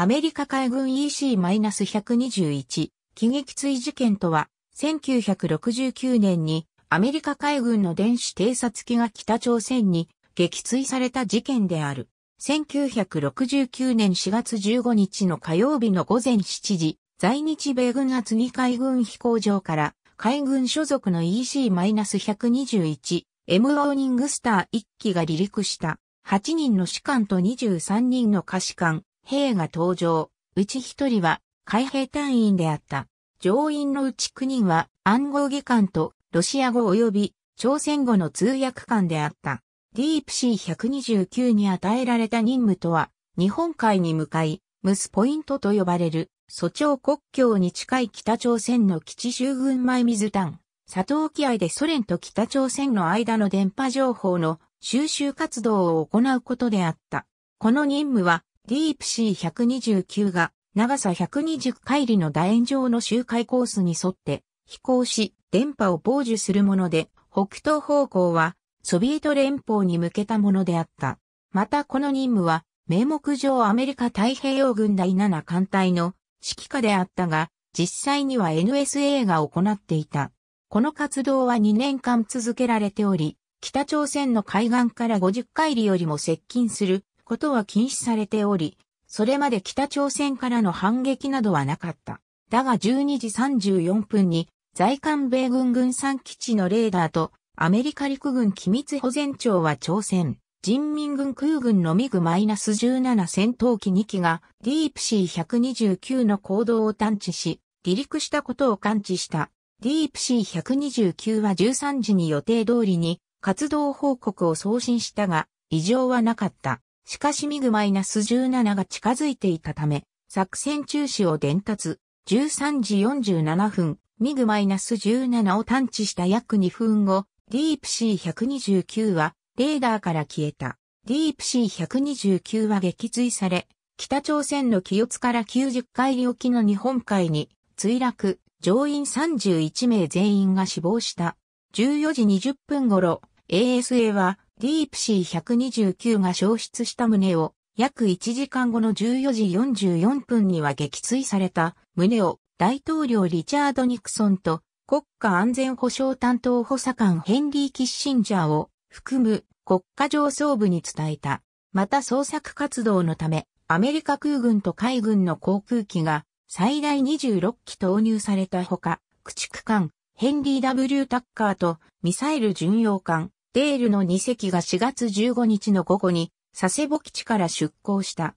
アメリカ海軍 EC-121 喜撃墜事件とは、1969年にアメリカ海軍の電子偵察機が北朝鮮に撃墜された事件である。1969年4月15日の火曜日の午前7時、在日米軍厚木海軍飛行場から海軍所属の EC-121 M オーニングスター1機が離陸した8人の士官と23人の下士官兵が登場、うち一人は海兵隊員であった。上院のうち9人は暗号技官とロシア語及び朝鮮語の通訳官であった。ディープ C129 に与えられた任務とは、日本海に向かい、ムスポイントと呼ばれる、蘇町国境に近い北朝鮮の基地周軍前水炭、佐藤沖合でソ連と北朝鮮の間の電波情報の収集活動を行うことであった。この任務はディープシー129が長さ120海里の楕円状の周回コースに沿って飛行し電波を傍受するもので北東方向はソビエト連邦に向けたものであった。またこの任務は名目上アメリカ太平洋軍第7艦隊の指揮下であったが実際には NSA が行っていた。この活動は2年間続けられており、北朝鮮の海岸から50海里よりも接近することは禁止されており、それまで北朝鮮からの反撃などはなかった。だが12時34分に在韓米軍軍産基地のレーダーとアメリカ陸軍機密保全庁は朝鮮人民軍空軍のミグ -17 戦闘機2機がディープシー129の行動を探知し、離陸したことを感知した。ディープシー129は13時に予定通りに活動報告を送信したが異常はなかった。しかしミグマイナス -17 が近づいていたため、作戦中止を伝達、13時47分、ミグマイナス -17 を探知した約2分後、ディープシー129はレーダーから消えた。ディープシー129は撃墜され、北朝鮮の清津から90海里沖の日本海に墜落、乗員31名全員が死亡した。14時20分頃、ASA はディープシー129が消失した旨を、約1時間後の14時44分には撃墜された旨を大統領リチャード・ニクソンと国家安全保障担当補佐官ヘンリー・キッシンジャーを含む国家上層部に伝えた。また捜索活動のため、アメリカ空軍と海軍の航空機が最大26機投入されたほか、駆逐艦ヘンリー・ W・ タッカーとミサイル巡洋艦デールの2隻が4月15日の午後に佐世保基地から出港した。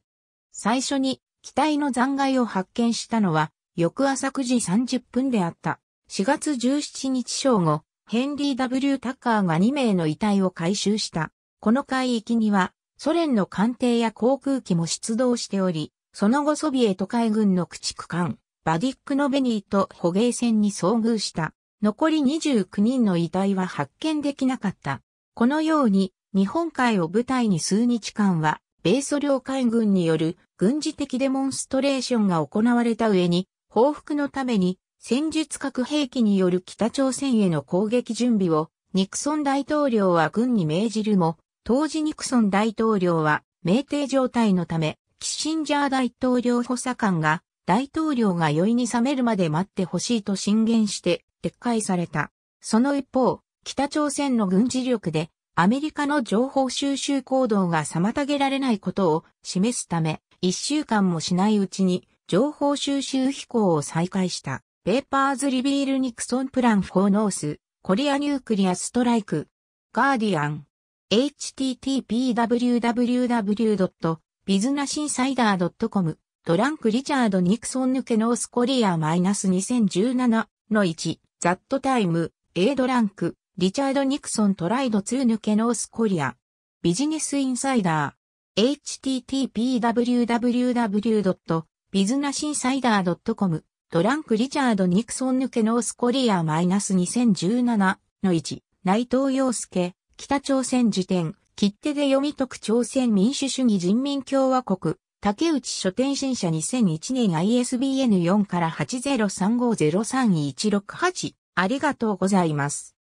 最初に機体の残骸を発見したのは翌朝9時30分であった。4月17日正午、ヘンリー・ W・ タッカーが2名の遺体を回収した。この海域にはソ連の艦艇や航空機も出動しており、その後ソビエト海軍の駆逐艦、バディック・のベニーと捕鯨船に遭遇した。残り29人の遺体は発見できなかった。このように、日本海を舞台に数日間は、米ソ両海軍による軍事的デモンストレーションが行われた上に、報復のために戦術核兵器による北朝鮮への攻撃準備をニクソン大統領は軍に命じるも、当時ニクソン大統領は明定状態のため、キッシンジャー大統領補佐官が大統領が酔いに覚めるまで待ってほしいと進言して撤回された。その一方、北朝鮮の軍事力でアメリカの情報収集行動が妨げられないことを示すため、一週間もしないうちに情報収集飛行を再開した。ペーパーズ・リビール・ニクソン・プラン・フォー・ノース、コリア・ニュークリア・ストライク、ガーディアン、http://www.biznassinsider.com、トランク・リチャード・ニクソン抜けノースコリア -2017 の1、ザットタイム、A ドランク、リチャード・ニクソントライドツー・抜けノースコリア。ビジネスインサイダー。h t t p w w w b i z n e s s i n s i d e r c o m トランク・リチャード・ニクソン抜けノースコリア -2017 の1。内藤洋介、北朝鮮辞典、切手で読み解く朝鮮民主主義人民共和国、竹内書店新社2001年 ISBN4 から803503168。ありがとうございます。